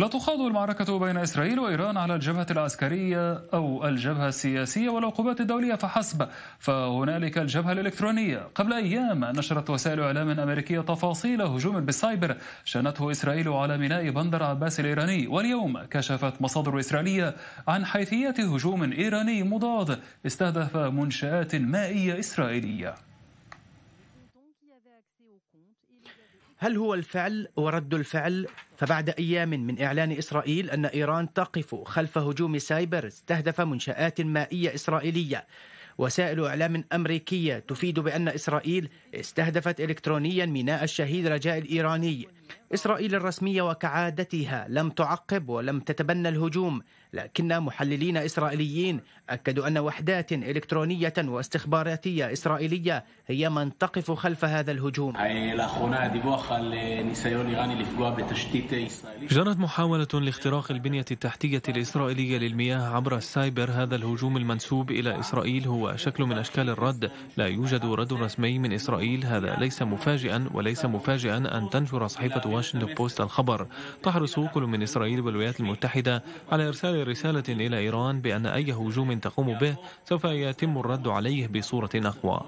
لا تخاض المعركة بين إسرائيل وإيران على الجبهة العسكرية أو الجبهة السياسية والعقوبات الدولية فحسب فهنالك الجبهة الإلكترونية قبل أيام نشرت وسائل إعلام أمريكية تفاصيل هجوم بالسايبر شنته إسرائيل على ميناء بندر عباس الإيراني واليوم كشفت مصادر إسرائيلية عن حيثيات هجوم إيراني مضاد استهدف منشآت مائية إسرائيلية هل هو الفعل ورد الفعل؟ فبعد أيام من إعلان إسرائيل أن إيران تقف خلف هجوم سايبر استهدف منشآت مائية إسرائيلية وسائل إعلام أمريكية تفيد بأن إسرائيل استهدفت إلكترونيا ميناء الشهيد رجاء الإيراني إسرائيل الرسمية وكعادتها لم تعقب ولم تتبنى الهجوم لكن محللين إسرائيليين أكدوا أن وحدات إلكترونية واستخباراتية إسرائيلية هي من تقف خلف هذا الهجوم جرت محاولة لاختراق البنية التحتية الإسرائيلية للمياه عبر السايبر هذا الهجوم المنسوب إلى إسرائيل هو شكل من أشكال الرد لا يوجد رد رسمي من إسرائيل هذا ليس مفاجئا وليس مفاجئا أن تنشر صحيفة واشنطن بوست الخبر تحرص كل من إسرائيل والولايات المتحدة على إرسال رسالة إلى إيران بأن أي هجوم تقوم به سوف يتم الرد عليه بصورة أقوى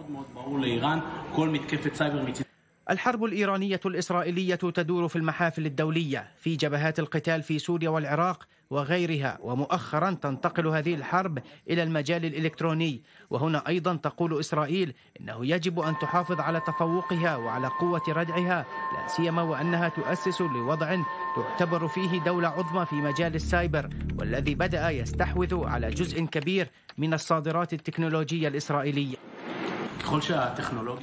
الحرب الإيرانية الإسرائيلية تدور في المحافل الدولية في جبهات القتال في سوريا والعراق وغيرها ومؤخرا تنتقل هذه الحرب إلى المجال الإلكتروني وهنا أيضا تقول إسرائيل إنه يجب أن تحافظ على تفوقها وعلى قوة ردعها لا سيما وأنها تؤسس لوضع تعتبر فيه دولة عظمى في مجال السايبر والذي بدأ يستحوذ على جزء كبير من الصادرات التكنولوجية الإسرائيلية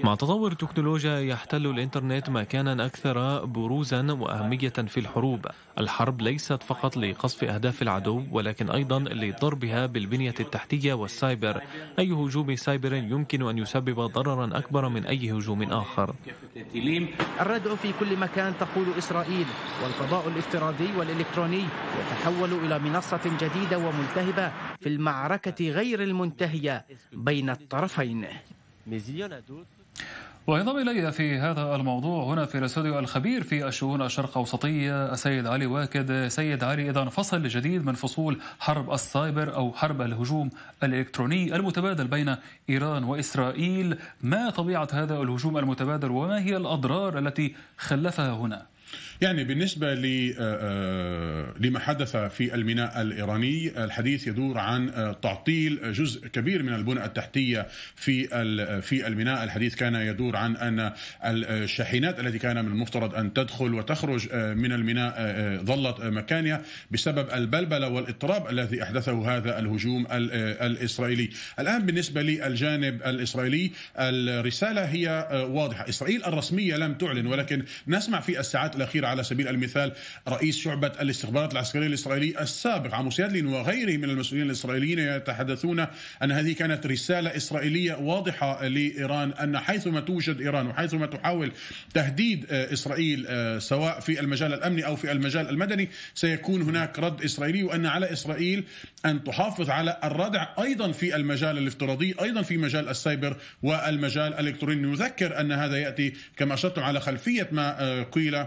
مع تطور التكنولوجيا يحتل الإنترنت مكانا أكثر بروزا وأهمية في الحروب الحرب ليست فقط لقصف أهداف العدو ولكن أيضا لضربها بالبنية التحتية والسايبر أي هجوم سايبر يمكن أن يسبب ضررا أكبر من أي هجوم آخر الردع في كل مكان تقول إسرائيل والفضاء الافتراضي والإلكتروني يتحول إلى منصة جديدة وملتهبة في المعركة غير المنتهية بين الطرفين وينضم إلي في هذا الموضوع هنا في الاستوديو الخبير في الشؤون الشرق أوسطية السيد علي واكد سيد علي إذا فصل جديد من فصول حرب السايبر أو حرب الهجوم الإلكتروني المتبادل بين إيران وإسرائيل ما طبيعة هذا الهجوم المتبادل وما هي الأضرار التي خلفها هنا؟ يعني بالنسبة آه، آه، لما حدث في الميناء الإيراني الحديث يدور عن آه، تعطيل جزء كبير من البنى التحتية في في الميناء الحديث كان يدور عن أن الشاحنات التي كان من المفترض أن تدخل وتخرج من الميناء ظلت مكانها بسبب البلبلة والاضطراب الذي أحدثه هذا الهجوم الإسرائيلي الآن بالنسبة للجانب الإسرائيلي الرسالة هي واضحة إسرائيل الرسمية لم تعلن ولكن نسمع في الساعات الأخيرة على سبيل المثال رئيس شعبة الاستخبارات العسكرية الإسرائيلي السابق عموس يدلن وغيره من المسؤولين الإسرائيليين يتحدثون أن هذه كانت رسالة إسرائيلية واضحة لإيران أن حيثما توجد إيران وحيثما تحاول تهديد إسرائيل آه، سواء في المجال الأمني أو في المجال المدني سيكون هناك رد إسرائيلي وأن على إسرائيل أن تحافظ على الردع أيضا في المجال الافتراضي أيضا في مجال السايبر والمجال الإلكتروني نذكر أن هذا يأتي كما أشرتم على خلفية ما آه، قيل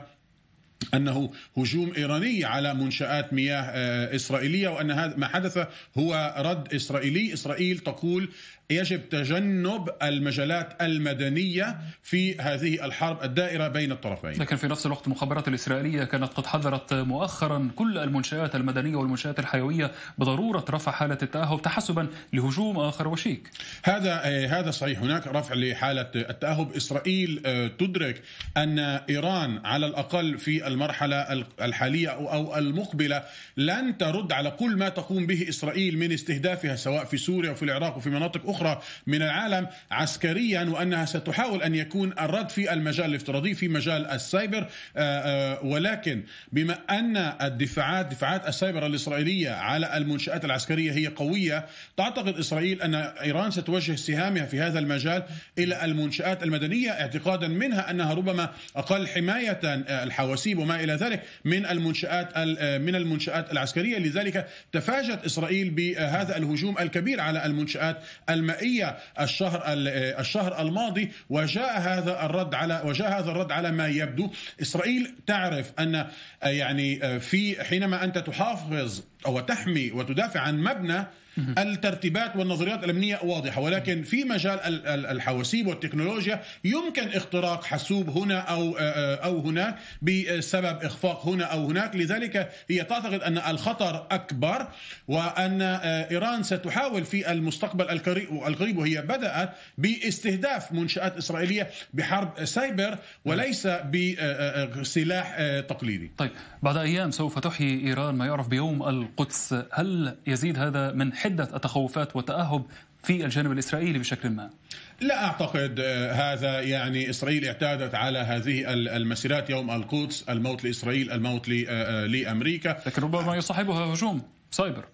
انه هجوم ايراني على منشات مياه آه، اسرائيليه وان هذا ما حدث هو رد اسرائيلي، اسرائيل تقول يجب تجنب المجالات المدنيه في هذه الحرب الدائره بين الطرفين. لكن في نفس الوقت المخابرات الاسرائيليه كانت قد حذرت مؤخرا كل المنشات المدنيه والمنشات الحيويه بضروره رفع حاله التاهب تحسبا لهجوم اخر وشيك. هذا آه، هذا صحيح هناك رفع لحاله التاهب، اسرائيل آه، تدرك ان ايران على الاقل في المرحله الحاليه او المقبله لن ترد على كل ما تقوم به اسرائيل من استهدافها سواء في سوريا وفي العراق وفي مناطق اخرى من العالم عسكريا وانها ستحاول ان يكون الرد في المجال الافتراضي في مجال السايبر آه، آه، ولكن بما ان الدفاعات دفاعات السايبر الاسرائيليه على المنشات العسكريه هي قويه تعتقد اسرائيل ان ايران ستوجه سهامها في هذا المجال الى المنشات المدنيه اعتقادا منها انها ربما اقل حمايه آه، الحواسيب وما الى ذلك من المنشات آه، من المنشات العسكريه لذلك تفاجات اسرائيل بهذا الهجوم الكبير على المنشات المائيه الشهر آه، الشهر الماضي وجاء هذا الرد على وجاء هذا الرد على ما يبدو اسرائيل تعرف ان آه، يعني في حينما انت تحافظ أو تحمي وتدافع عن مبنى الترتيبات والنظريات الأمنية واضحة ولكن في مجال الحواسيب والتكنولوجيا يمكن اختراق حاسوب هنا أو آه، آه، أو هناك بسبب إخفاق هنا أو هناك لذلك هي تعتقد أن الخطر أكبر وأن آه، إيران ستحاول في المستقبل القريب وهي بدأت باستهداف منشآت إسرائيلية بحرب سايبر وليس بسلاح تقليدي طيب بعد أيام سوف تحيي إيران ما يعرف بيوم القدس هل يزيد هذا من حدة التخوفات والتأهب في الجانب الإسرائيلي بشكل ما لا أعتقد آه، هذا يعني إسرائيل اعتادت على هذه المسيرات يوم القدس الموت لإسرائيل الموت آه، آه، لأمريكا لكن ربما يصاحبها هجوم سايبر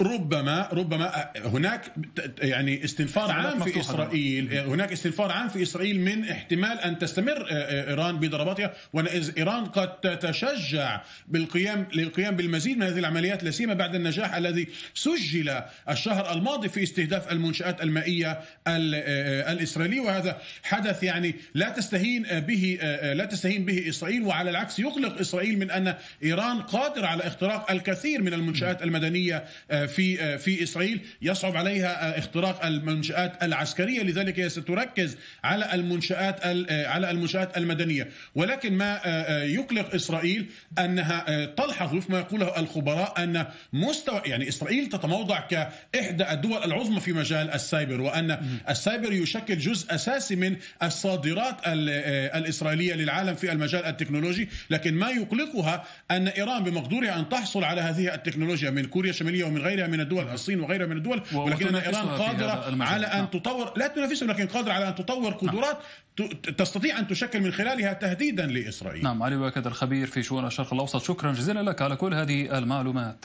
ربما ربما هناك يعني استنفار عام في اسرائيل هناك استنفار عام في اسرائيل من احتمال ان تستمر آه، آه، ايران بضرباتها وان ايران قد تتشجع بالقيام للقيام بالمزيد من هذه العمليات لا سيما بعد النجاح الذي سجل الشهر الماضي في استهداف المنشات المائيه آه، الاسرائيليه وهذا حدث يعني لا تستهين به لا تستهين به اسرائيل وعلى العكس يقلق اسرائيل من ان ايران قادره على اختراق الكثير من المنشات المدنيه آه، في آه، في اسرائيل يصعب عليها آه، اختراق المنشات العسكريه لذلك هي ستركز على المنشات على المنشات المدنيه ولكن ما يقلق اسرائيل انها تلحظ وفق ما يقوله الخبراء ان مستوى يعني اسرائيل تتموضع كاحدى الدول العظمى في مجال السايبر وان السايبر يشكل جزء اساسي من الصادرات الاسرائيليه للعالم في المجال التكنولوجي لكن ما يقلقها ان ايران بمقدورها ان تحصل على هذه التكنولوجيا من كوريا الشماليه ومن غيرها من الدول الصين وغيرها من الدول ولكن إيران قادرة على أن نعم. تطور لا تنافسهم لكن قادرة على أن تطور نعم. قدرات تستطيع أن تشكل من خلالها تهديدا لإسرائيل نعم علي واكد الخبير في شؤون الشرق الأوسط شكرا جزيلا لك على كل هذه المعلومات